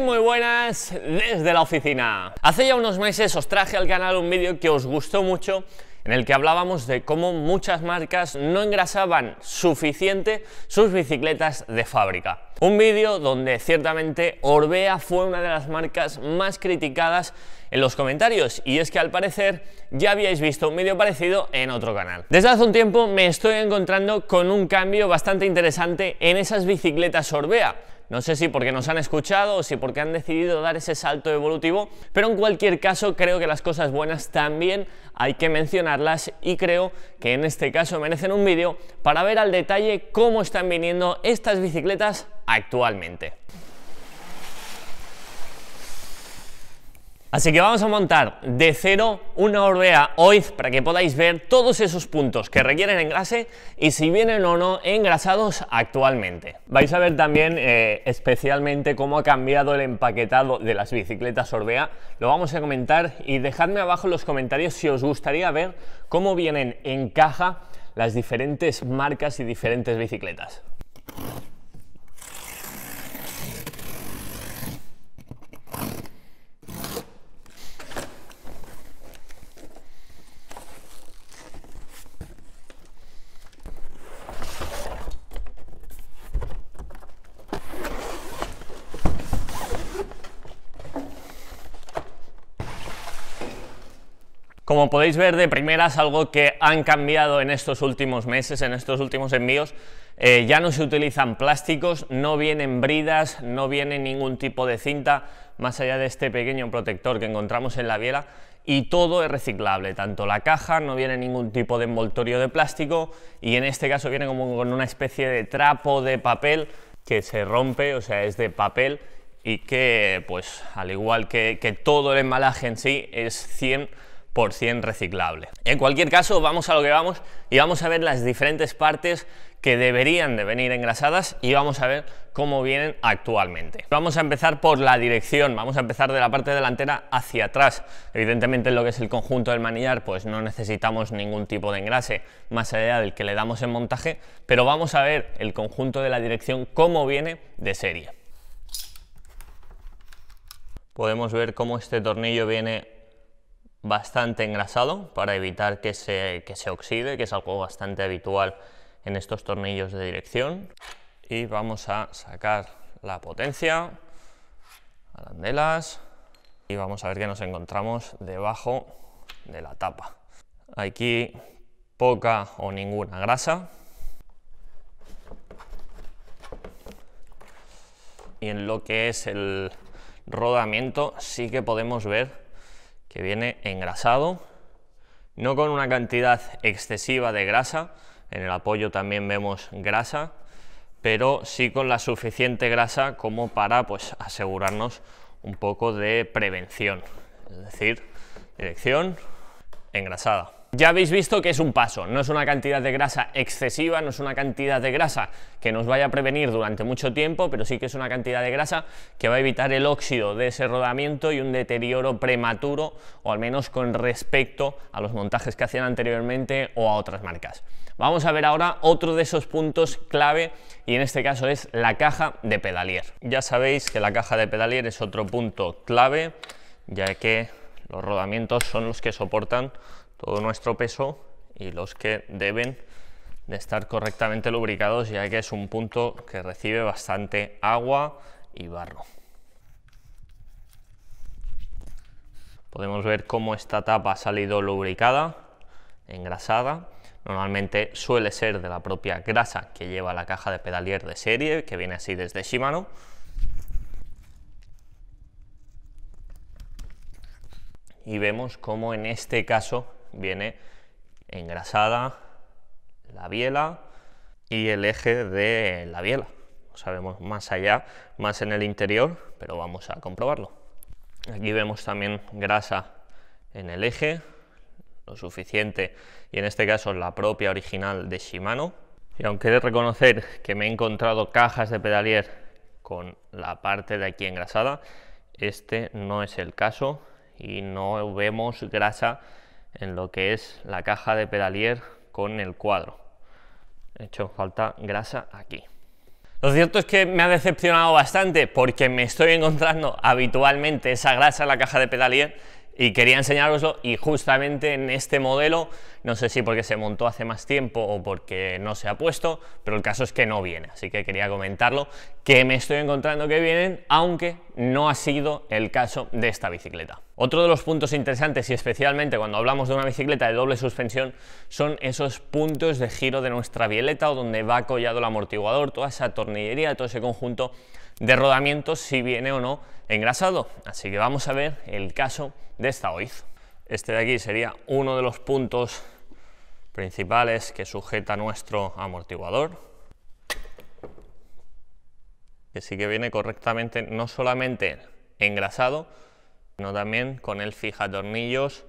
muy buenas desde la oficina. Hace ya unos meses os traje al canal un vídeo que os gustó mucho en el que hablábamos de cómo muchas marcas no engrasaban suficiente sus bicicletas de fábrica. Un vídeo donde ciertamente Orbea fue una de las marcas más criticadas en los comentarios y es que al parecer ya habíais visto un vídeo parecido en otro canal. Desde hace un tiempo me estoy encontrando con un cambio bastante interesante en esas bicicletas Orbea no sé si porque nos han escuchado o si porque han decidido dar ese salto evolutivo, pero en cualquier caso creo que las cosas buenas también hay que mencionarlas y creo que en este caso merecen un vídeo para ver al detalle cómo están viniendo estas bicicletas actualmente. Así que vamos a montar de cero una orbea OIF para que podáis ver todos esos puntos que requieren engrase y si vienen o no engrasados actualmente. Vais a ver también eh, especialmente cómo ha cambiado el empaquetado de las bicicletas orbea. Lo vamos a comentar y dejadme abajo en los comentarios si os gustaría ver cómo vienen en caja las diferentes marcas y diferentes bicicletas. Como podéis ver de primeras, algo que han cambiado en estos últimos meses, en estos últimos envíos, eh, ya no se utilizan plásticos, no vienen bridas, no viene ningún tipo de cinta, más allá de este pequeño protector que encontramos en la biela, y todo es reciclable, tanto la caja, no viene ningún tipo de envoltorio de plástico, y en este caso viene como con una especie de trapo de papel que se rompe, o sea, es de papel, y que, pues, al igual que todo el embalaje en sí, es 100 100% reciclable. En cualquier caso, vamos a lo que vamos y vamos a ver las diferentes partes que deberían de venir engrasadas y vamos a ver cómo vienen actualmente. Vamos a empezar por la dirección, vamos a empezar de la parte delantera hacia atrás. Evidentemente lo que es el conjunto del manillar pues no necesitamos ningún tipo de engrase más allá del que le damos en montaje, pero vamos a ver el conjunto de la dirección cómo viene de serie. Podemos ver cómo este tornillo viene bastante engrasado para evitar que se, se oxide, que es algo bastante habitual en estos tornillos de dirección. Y vamos a sacar la potencia, arandelas, y vamos a ver que nos encontramos debajo de la tapa. Aquí poca o ninguna grasa. Y en lo que es el rodamiento sí que podemos ver que viene engrasado, no con una cantidad excesiva de grasa, en el apoyo también vemos grasa, pero sí con la suficiente grasa como para pues, asegurarnos un poco de prevención, es decir, dirección engrasada. Ya habéis visto que es un paso, no es una cantidad de grasa excesiva, no es una cantidad de grasa que nos vaya a prevenir durante mucho tiempo, pero sí que es una cantidad de grasa que va a evitar el óxido de ese rodamiento y un deterioro prematuro, o al menos con respecto a los montajes que hacían anteriormente o a otras marcas. Vamos a ver ahora otro de esos puntos clave y en este caso es la caja de pedalier. Ya sabéis que la caja de pedalier es otro punto clave, ya que los rodamientos son los que soportan todo nuestro peso y los que deben de estar correctamente lubricados ya que es un punto que recibe bastante agua y barro. Podemos ver cómo esta tapa ha salido lubricada, engrasada. Normalmente suele ser de la propia grasa que lleva la caja de pedalier de serie, que viene así desde Shimano. Y vemos cómo en este caso viene engrasada la biela y el eje de la biela. sabemos más allá, más en el interior, pero vamos a comprobarlo. Aquí vemos también grasa en el eje, lo suficiente, y en este caso la propia original de Shimano. Y aunque he de reconocer que me he encontrado cajas de pedalier con la parte de aquí engrasada, este no es el caso y no vemos grasa en lo que es la caja de pedalier con el cuadro. He hecho falta grasa aquí. Lo cierto es que me ha decepcionado bastante porque me estoy encontrando habitualmente esa grasa en la caja de pedalier y quería enseñaroslo y justamente en este modelo, no sé si porque se montó hace más tiempo o porque no se ha puesto, pero el caso es que no viene, así que quería comentarlo, que me estoy encontrando que vienen, aunque no ha sido el caso de esta bicicleta. Otro de los puntos interesantes y especialmente cuando hablamos de una bicicleta de doble suspensión son esos puntos de giro de nuestra violeta o donde va collado el amortiguador, toda esa tornillería, todo ese conjunto de rodamientos si viene o no engrasado. Así que vamos a ver el caso de esta OIZ. Este de aquí sería uno de los puntos principales que sujeta nuestro amortiguador que sí que viene correctamente no solamente engrasado no también con él fija tornillos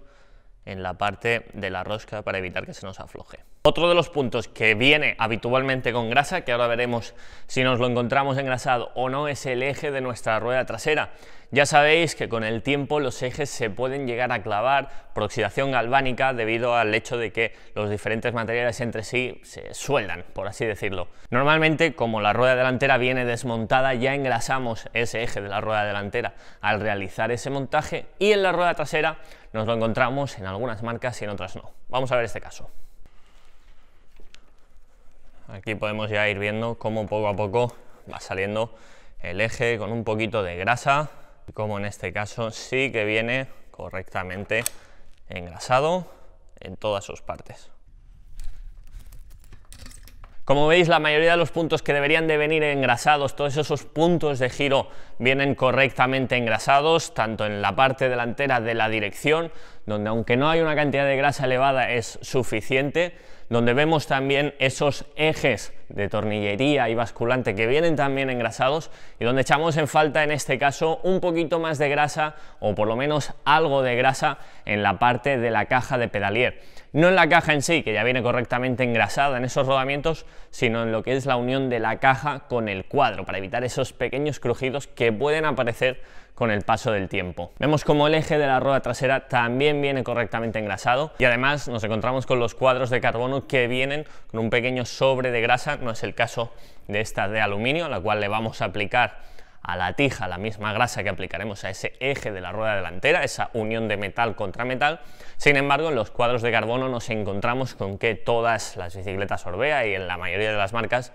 en la parte de la rosca para evitar que se nos afloje. Otro de los puntos que viene habitualmente con grasa, que ahora veremos si nos lo encontramos engrasado o no, es el eje de nuestra rueda trasera. Ya sabéis que con el tiempo los ejes se pueden llegar a clavar por oxidación galvánica debido al hecho de que los diferentes materiales entre sí se sueldan, por así decirlo. Normalmente, como la rueda delantera viene desmontada, ya engrasamos ese eje de la rueda delantera al realizar ese montaje y en la rueda trasera nos lo encontramos en algunas marcas y en otras no. Vamos a ver este caso. Aquí podemos ya ir viendo cómo poco a poco va saliendo el eje con un poquito de grasa, como en este caso sí que viene correctamente engrasado en todas sus partes. Como veis, la mayoría de los puntos que deberían de venir engrasados, todos esos puntos de giro vienen correctamente engrasados, tanto en la parte delantera de la dirección, donde aunque no hay una cantidad de grasa elevada es suficiente, donde vemos también esos ejes de tornillería y basculante que vienen también engrasados y donde echamos en falta en este caso un poquito más de grasa o por lo menos algo de grasa en la parte de la caja de pedalier. No en la caja en sí, que ya viene correctamente engrasada en esos rodamientos, sino en lo que es la unión de la caja con el cuadro para evitar esos pequeños crujidos que pueden aparecer con el paso del tiempo. Vemos como el eje de la rueda trasera también viene correctamente engrasado y además nos encontramos con los cuadros de carbono que vienen con un pequeño sobre de grasa, no es el caso de esta de aluminio, a la cual le vamos a aplicar a la tija la misma grasa que aplicaremos a ese eje de la rueda delantera, esa unión de metal contra metal. Sin embargo, en los cuadros de carbono nos encontramos con que todas las bicicletas Orbea y en la mayoría de las marcas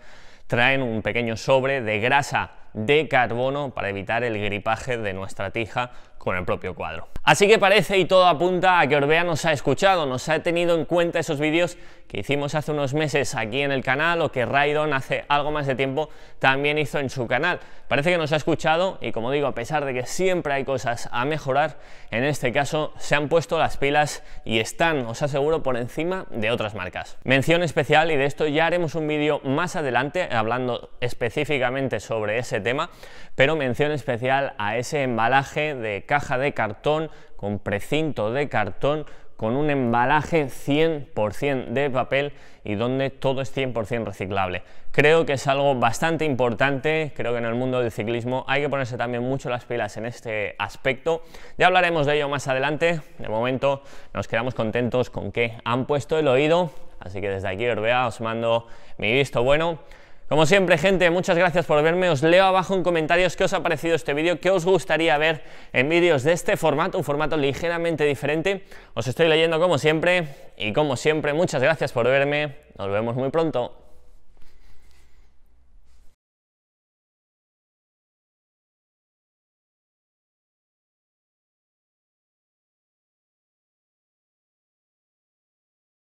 traen un pequeño sobre de grasa de carbono para evitar el gripaje de nuestra tija con el propio cuadro. Así que parece y todo apunta a que Orbea nos ha escuchado, nos ha tenido en cuenta esos vídeos que hicimos hace unos meses aquí en el canal o que Raidon hace algo más de tiempo también hizo en su canal. Parece que nos ha escuchado y como digo, a pesar de que siempre hay cosas a mejorar, en este caso se han puesto las pilas y están, os aseguro, por encima de otras marcas. Mención especial y de esto ya haremos un vídeo más adelante hablando específicamente sobre ese tema, pero mención especial a ese embalaje de caja de cartón, con precinto de cartón, con un embalaje 100% de papel y donde todo es 100% reciclable. Creo que es algo bastante importante, creo que en el mundo del ciclismo hay que ponerse también mucho las pilas en este aspecto. Ya hablaremos de ello más adelante, de momento nos quedamos contentos con que han puesto el oído, así que desde aquí Orbea os mando mi visto bueno. Como siempre, gente, muchas gracias por verme. Os leo abajo en comentarios qué os ha parecido este vídeo, qué os gustaría ver en vídeos de este formato, un formato ligeramente diferente. Os estoy leyendo como siempre y como siempre, muchas gracias por verme. Nos vemos muy pronto.